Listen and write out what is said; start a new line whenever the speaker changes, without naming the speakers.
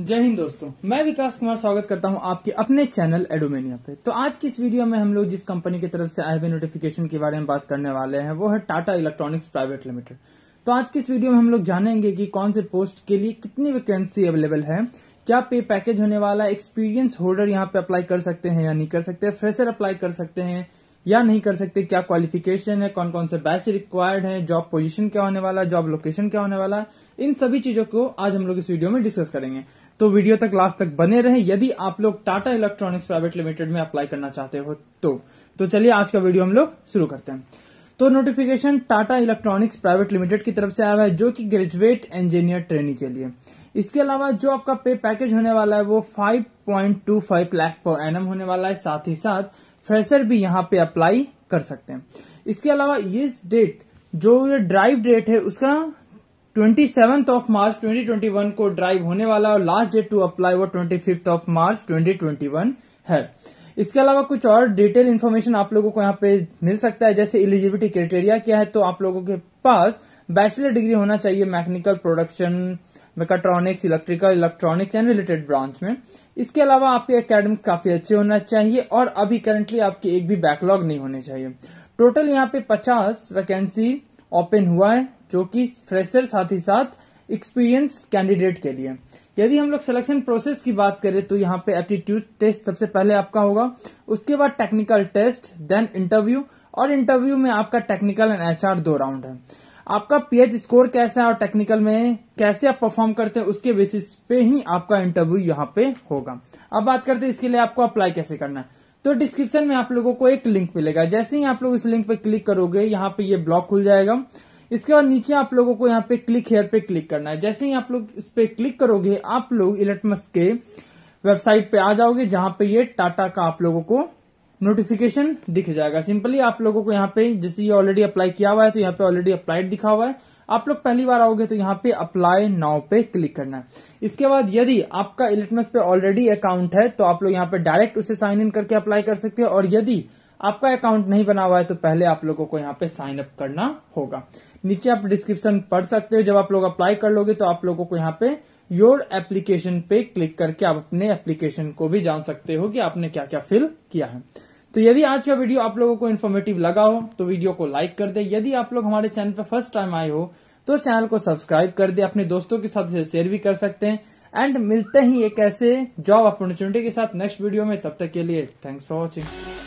जय हिंद दोस्तों मैं विकास कुमार स्वागत करता हूं आपके अपने चैनल एडोमेनिया पे तो आज की इस वीडियो में हम लोग जिस कंपनी की तरफ से आए हुए नोटिफिकेशन के बारे में बात करने वाले हैं वो है टाटा इलेक्ट्रॉनिक्स प्राइवेट लिमिटेड तो आज की इस वीडियो में हम लोग जानेंगे कि कौन से पोस्ट के लिए कितनी वैकेंसी अवेलेबल है क्या पे पैकेज होने वाला एक्सपीरियंस होल्डर यहाँ पे अप्लाई कर सकते हैं या नहीं कर सकते फ्रेशर अप्लाई कर सकते हैं या नहीं कर सकते क्या क्वालिफिकेशन है कौन कौन से बैच रिक्वायर्ड है जॉब पोजीशन क्या होने वाला है जॉब लोकेशन क्या होने वाला है इन सभी चीजों को आज हम लोग इस वीडियो में डिस्कस करेंगे तो वीडियो तक लास्ट तक बने रहे यदि आप लोग टाटा इलेक्ट्रॉनिक्स प्राइवेट लिमिटेड में अप्लाई करना चाहते हो तो, तो चलिए आज का वीडियो हम लोग शुरू करते हैं तो notification Tata Electronics private limited की तरफ से आया है जो कि ग्रेजुएट इंजीनियर ट्रेनिंग के लिए इसके अलावा जो आपका पे पैकेज होने वाला है वो 5.25 लाख पर एनएम होने वाला है साथ ही साथ फ्रेशर भी यहाँ पे अप्लाई कर सकते हैं इसके अलावा ये डेट जो ये ड्राइव डेट है उसका ट्वेंटी सेवन्थ ऑफ मार्च 2021 को ड्राइव होने वाला और लास्ट डेट टू अप्लाई वो ट्वेंटी फिफ्थ ऑफ मार्च 2021 है इसके अलावा कुछ और डिटेल इन्फॉर्मेशन आप लोगों को यहाँ पे मिल सकता है जैसे एलिजिबिलिटी क्राइटेरिया क्या है तो आप लोगों के पास बैचलर डिग्री होना चाहिए mechanical production mechatronics electrical electronics and related branch में इसके अलावा आपके अकेडमिक्स काफी अच्छे होना चाहिए और अभी करंटली आपके एक भी बैकलॉग नहीं होने चाहिए टोटल यहाँ पे पचास वैकेंसी ओपन हुआ है जो कि फ्रेशर साथ ही साथ एक्सपीरियंस कैंडिडेट के लिए यदि हम लोग सिलेक्शन प्रोसेस की बात करें तो यहाँ पे एप्टीट्यूड टेस्ट सबसे पहले आपका होगा उसके बाद टेक्निकल टेस्ट देन इंटरव्यू और इंटरव्यू में आपका टेक्निकल एंड एचआर दो राउंड है आपका पीएच स्कोर कैसा है और टेक्निकल में कैसे आप परफॉर्म करते हैं उसके बेसिस पे ही आपका इंटरव्यू यहाँ पे होगा अब बात करते हैं इसके लिए आपको अप्लाई कैसे करना है तो डिस्क्रिप्शन में आप लोगों को एक लिंक मिलेगा जैसे ही आप लोग इस लिंक पे क्लिक करोगे यहाँ पे ये ब्लॉक खुल जाएगा इसके बाद नीचे आप लोगों को यहाँ पे क्लिक हेयर पे क्लिक करना है जैसे ही आप लोग इस पे क्लिक करोगे आप लोग इलेक्ट्रमस के वेबसाइट पे आ जाओगे जहां पे ये टाटा का आप लोगों को नोटिफिकेशन दिख जाएगा सिंपली आप लोगों को यहाँ पे जैसे ये ऑलरेडी अप्लाई किया हुआ है तो यहाँ पे ऑलरेडी अप्लाइड दिखा हुआ है आप लोग पहली बार आओगे तो यहाँ पे अप्लाई नाउ पे क्लिक करना है इसके बाद यदि आपका इलेक्ट्रॉनिक्स पे ऑलरेडी अकाउंट है तो आप लोग यहाँ पे डायरेक्ट उसे साइन इन करके अप्लाई कर सकते हैं और यदि आपका अकाउंट नहीं बना हुआ है तो पहले आप लोगों को यहाँ पे साइन अप करना होगा नीचे आप डिस्क्रिप्शन पढ़ सकते हो जब आप लोग अप्लाई कर लोगे तो आप लोगों को यहाँ पे योर एप्लीकेशन पे क्लिक करके आप अपने एप्लीकेशन को भी जान सकते हो कि आपने क्या क्या फिल किया है तो यदि आज का वीडियो आप लोगों को इन्फॉर्मेटिव लगा हो तो वीडियो को लाइक कर दे यदि आप लोग हमारे चैनल पर फर्स्ट टाइम आए हो तो चैनल को सब्सक्राइब कर दे अपने दोस्तों के साथ इसे शेयर भी कर सकते हैं एंड मिलते ही एक ऐसे जॉब अपॉर्चुनिटी के साथ नेक्स्ट वीडियो में तब तक के लिए थैंक्स फॉर वॉचिंग